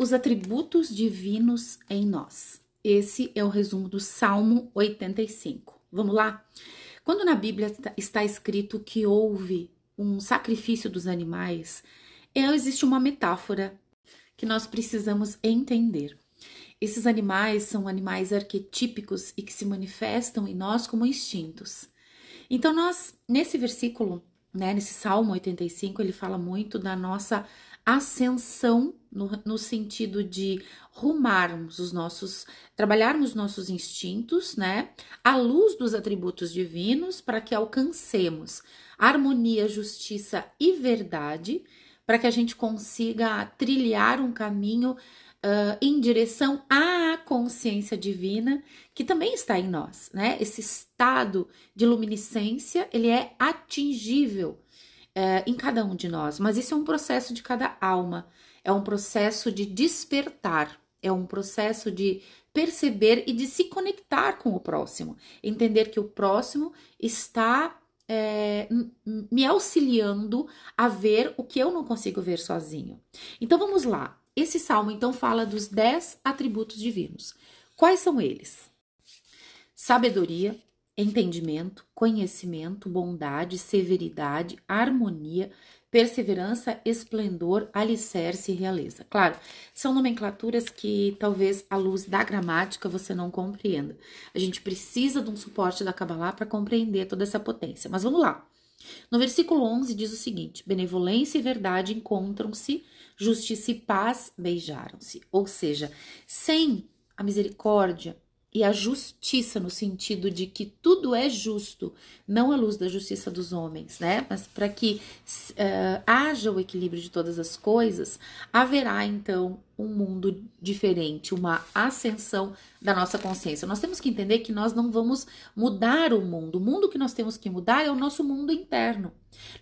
os atributos divinos em nós. Esse é o resumo do Salmo 85. Vamos lá? Quando na Bíblia está escrito que houve um sacrifício dos animais, é, existe uma metáfora que nós precisamos entender. Esses animais são animais arquetípicos e que se manifestam em nós como instintos. Então, nós, nesse versículo, né, nesse Salmo 85, ele fala muito da nossa ascensão no, no sentido de rumarmos os nossos, trabalharmos nossos instintos, né, à luz dos atributos divinos, para que alcancemos harmonia, justiça e verdade, para que a gente consiga trilhar um caminho Uh, em direção à consciência divina, que também está em nós, né? Esse estado de luminiscência, ele é atingível é, em cada um de nós, mas isso é um processo de cada alma, é um processo de despertar, é um processo de perceber e de se conectar com o próximo, entender que o próximo está é, me auxiliando a ver o que eu não consigo ver sozinho. Então vamos lá. Esse salmo então fala dos dez atributos divinos. Quais são eles? Sabedoria, entendimento, conhecimento, bondade, severidade, harmonia, perseverança, esplendor, alicerce e realeza. Claro, são nomenclaturas que talvez à luz da gramática você não compreenda. A gente precisa de um suporte da Kabbalah para compreender toda essa potência. Mas vamos lá. No versículo 11 diz o seguinte: benevolência e verdade encontram-se, justiça e paz beijaram-se. Ou seja, sem a misericórdia, e a justiça no sentido de que tudo é justo, não à luz da justiça dos homens, né? Mas para que uh, haja o equilíbrio de todas as coisas, haverá então um mundo diferente, uma ascensão da nossa consciência. Nós temos que entender que nós não vamos mudar o mundo. O mundo que nós temos que mudar é o nosso mundo interno.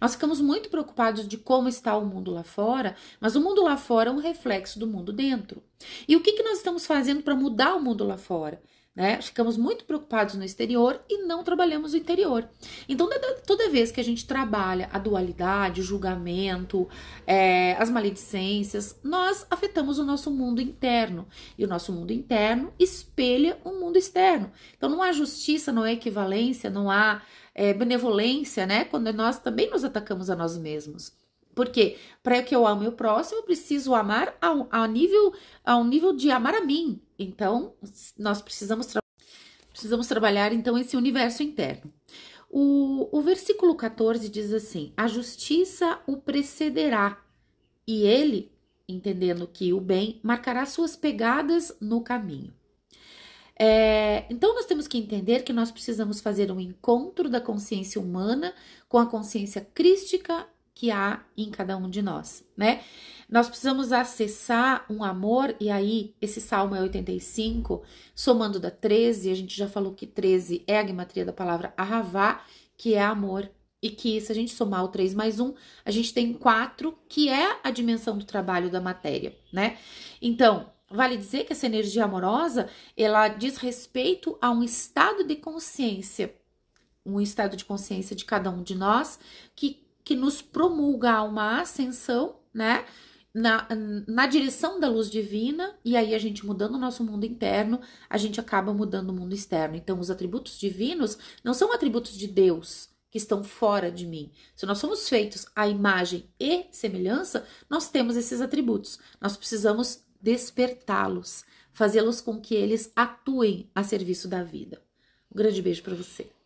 Nós ficamos muito preocupados de como está o mundo lá fora, mas o mundo lá fora é um reflexo do mundo dentro. E o que, que nós estamos fazendo para mudar o mundo lá fora? Né? Ficamos muito preocupados no exterior e não trabalhamos o interior. Então, toda vez que a gente trabalha a dualidade, o julgamento, é, as maledicências, nós afetamos o nosso mundo interno. E o nosso mundo interno espelha o mundo externo. Então, não há justiça, não há equivalência, não há é, benevolência, né? Quando nós também nos atacamos a nós mesmos. Porque para que eu ame o próximo, eu preciso amar ao, ao, nível ao nível de amar a mim. Então, nós precisamos tra precisamos trabalhar então esse universo interno. O, o versículo 14 diz assim: A justiça o precederá, e ele, entendendo que o bem, marcará suas pegadas no caminho. É, então, nós temos que entender que nós precisamos fazer um encontro da consciência humana com a consciência crística que há em cada um de nós, né? Nós precisamos acessar um amor, e aí esse salmo é 85, somando da 13, a gente já falou que 13 é a gematria da palavra arravá, que é amor, e que se a gente somar o 3 mais 1, a gente tem 4, que é a dimensão do trabalho da matéria, né? Então, vale dizer que essa energia amorosa, ela diz respeito a um estado de consciência, um estado de consciência de cada um de nós que que nos promulga a uma ascensão, né? Na, na direção da luz divina, e aí a gente mudando o nosso mundo interno, a gente acaba mudando o mundo externo. Então, os atributos divinos não são atributos de Deus, que estão fora de mim. Se nós somos feitos à imagem e semelhança, nós temos esses atributos. Nós precisamos despertá-los, fazê-los com que eles atuem a serviço da vida. Um grande beijo para você.